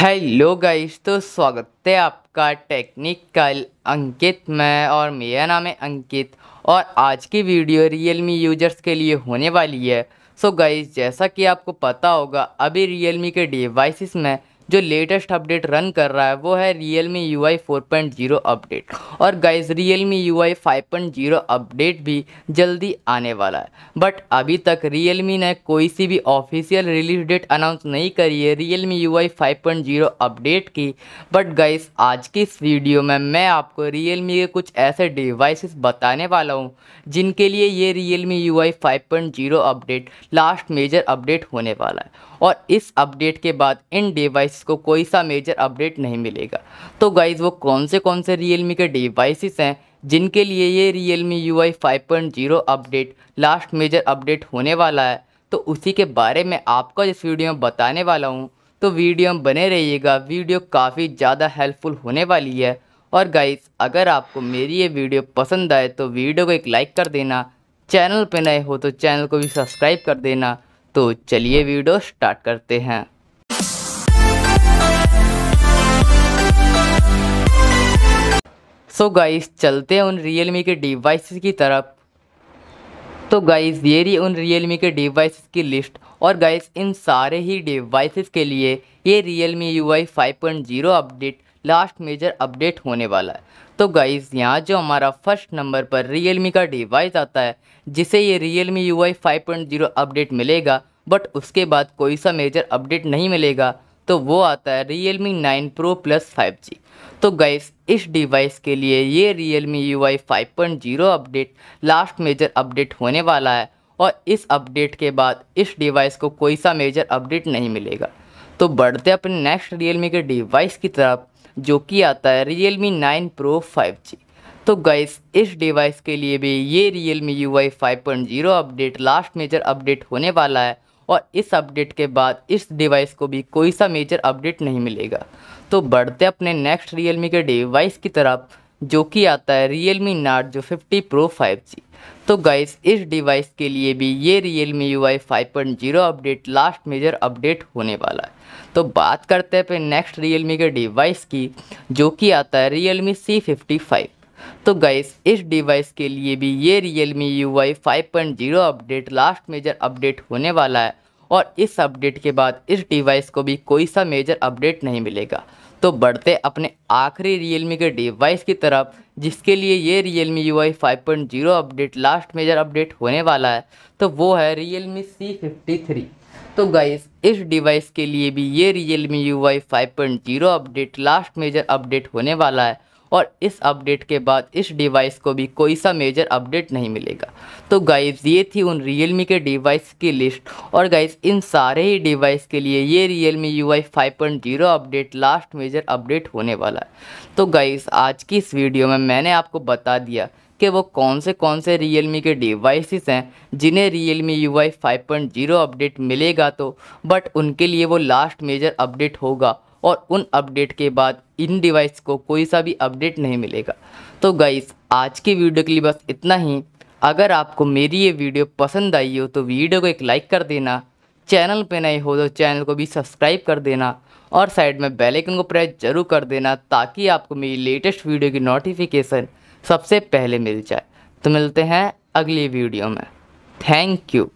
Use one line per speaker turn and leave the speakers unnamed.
hello guys तो स्वागत है आपका टेक्निकल अंकित मैं और मेरा नाम है अंकित और आज की वीडियो रियलमी यूजर्स के लिए होने वाली है सो so गाइस जैसा कि आपको पता होगा अभी रियलमी के डिवाइसेस में जो लेटेस्ट अपडेट रन कर रहा है वो है Realme U I four point zero update और guys Realme U I five point zero update भी जल्दी आने वाला है बट अभी तक रियल मी ने कोई सी भी ऑफिशियल रिलीज डेट अनाउंस नहीं करी है Realme U I five point zero update की बट गाइज आज की इस वीडियो में मैं आपको रियल मी के कुछ ऐसे डिवाइसेस बताने वाला हूँ जिनके लिए ये Realme U I five point zero update last major update होने वाला है और इस अपडेट के बाद इन डिवाइस डिवाइस को कोई सा मेजर अपडेट नहीं मिलेगा तो गाइज़ वो कौन से कौन से रियलमी के डिवाइसिस हैं जिनके लिए ये Realme U I five update last major update होने वाला है तो उसी के बारे में आपको इस वीडियो में बताने वाला हूँ तो वीडियो में बने रहिएगा वीडियो काफ़ी ज़्यादा हेल्पफुल होने वाली है और गाइस अगर आपको मेरी ये वीडियो पसंद आए तो वीडियो को एक लाइक कर देना चैनल पर नए हो तो चैनल को भी सब्सक्राइब कर देना तो चलिए वीडियो स्टार्ट करते हैं सो so गाइस चलते हैं उन रियल के डिवाइसेस की तरफ तो गाइस ये रही उन रियल के डिवाइसेस की लिस्ट और गाइस इन सारे ही डिवाइसेस के लिए ये Realme U I five update last major update होने वाला है तो गाइज़ यहाँ जो हमारा फर्स्ट नंबर पर रियल का डिवाइस आता है जिसे ये me U I five update मिलेगा बट उसके बाद कोई सा मेजर अपडेट नहीं मिलेगा तो वो आता है Realme nine pro plus five G तो गैस इस डिवाइस के लिए ये Realme U I five point zero update last major update होने वाला है और इस अपडेट के बाद इस डिवाइस को कोई सा मेजर अपडेट नहीं मिलेगा तो बढ़ते अपने नेक्स्ट रियल मी के डिवाइस की तरफ जो कि आता है Realme nine pro five G तो गैस इस डिवाइस के लिए भी ये Realme U I five point zero update last major update होने वाला है और इस अपडेट के बाद इस डिवाइस को भी कोई सा मेजर अपडेट नहीं मिलेगा तो बढ़ते अपने नेक्स्ट रियल के डिवाइस की तरफ जो कि आता है Realme Narzo fifty pro five तो गाइस इस डिवाइस के लिए भी ये Realme U I five update last major update होने वाला है तो बात करते हैं पे नेक्स्ट मी के डिवाइस की जो कि आता है Realme C fifty five तो गैस इस डिवाइस के लिए भी ये Realme U I five update last major update होने वाला है और इस अपडेट के बाद इस डिवाइस को भी कोई सा मेजर अपडेट नहीं मिलेगा तो बढ़ते अपने आखिरी रियलमी के डिवाइस की तरफ जिसके लिए ये Realme U I five update last major update होने वाला है तो वो है रियलमी सी फिफ्टी थ्री तो गाइस इस डिवाइस के लिए भी ये Realme U I five update last major update होने वाला है और इस अपडेट के बाद इस डिवाइस को भी कोई सा मेजर अपडेट नहीं मिलेगा तो गाइस ये थी उन रियल के डिवाइस की लिस्ट और गाइज इन सारे ही डिवाइस के लिए ये Realme U I update last major update होने वाला है तो गाइज आज की इस वीडियो में मैंने आपको बता दिया कि वो कौन से कौन से रियल मी के डिवाइसेस हैं जिन्हें रियल मी यू अपडेट मिलेगा तो बट उनके लिए वो लास्ट मेजर अपडेट होगा और उन अपडेट के बाद इन डिवाइस को कोई सा भी अपडेट नहीं मिलेगा तो गाइस आज की वीडियो के लिए बस इतना ही अगर आपको मेरी ये वीडियो पसंद आई हो तो वीडियो को एक लाइक कर देना चैनल पे नए हो तो चैनल को भी सब्सक्राइब कर देना और साइड में बेल आइकन को प्रेस जरूर कर देना ताकि आपको मेरी लेटेस्ट वीडियो की नोटिफिकेशन सबसे पहले मिल जाए तो मिलते हैं अगली वीडियो में थैंक यू